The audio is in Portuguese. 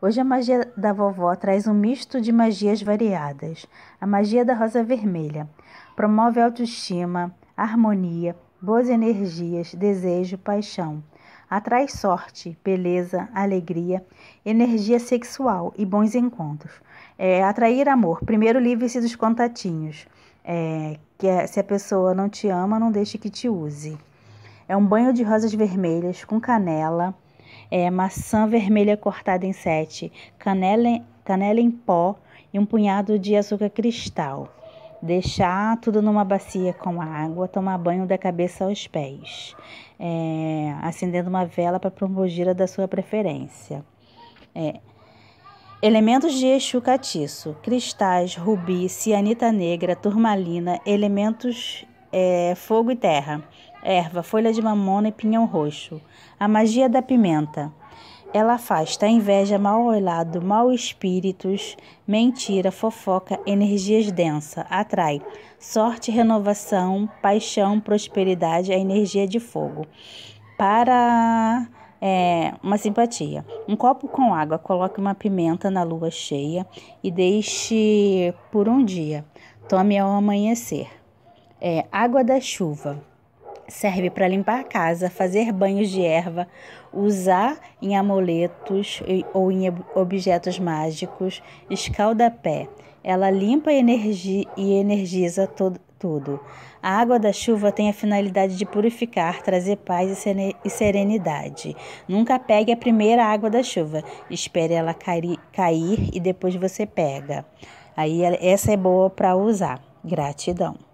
Hoje a magia da vovó traz um misto de magias variadas. A magia da rosa vermelha promove autoestima, harmonia, boas energias, desejo, paixão. Atrai sorte, beleza, alegria, energia sexual e bons encontros. É, atrair amor. Primeiro livre-se dos contatinhos. É, que é, se a pessoa não te ama, não deixe que te use. É um banho de rosas vermelhas com canela é, maçã vermelha cortada em sete, canela, canela em pó e um punhado de açúcar cristal. Deixar tudo numa bacia com água, tomar banho da cabeça aos pés, é, acendendo uma vela para promogira da sua preferência. É. Elementos de Exu catiço, cristais, rubi, cianita negra, turmalina, elementos é, fogo e terra, erva, folha de mamona e pinhão roxo. A magia da pimenta. Ela afasta a inveja, mal olhado, mal espíritos, mentira, fofoca, energias densa, atrai sorte, renovação, paixão, prosperidade, a energia de fogo. Para é, uma simpatia. Um copo com água, coloque uma pimenta na lua cheia e deixe por um dia. Tome ao amanhecer é, água da chuva. Serve para limpar a casa, fazer banhos de erva, usar em amuletos ou em objetos mágicos, escalda-pé. Ela limpa energi e energiza tudo. A água da chuva tem a finalidade de purificar, trazer paz e serenidade. Nunca pegue a primeira água da chuva. Espere ela cair e depois você pega. Aí essa é boa para usar. Gratidão.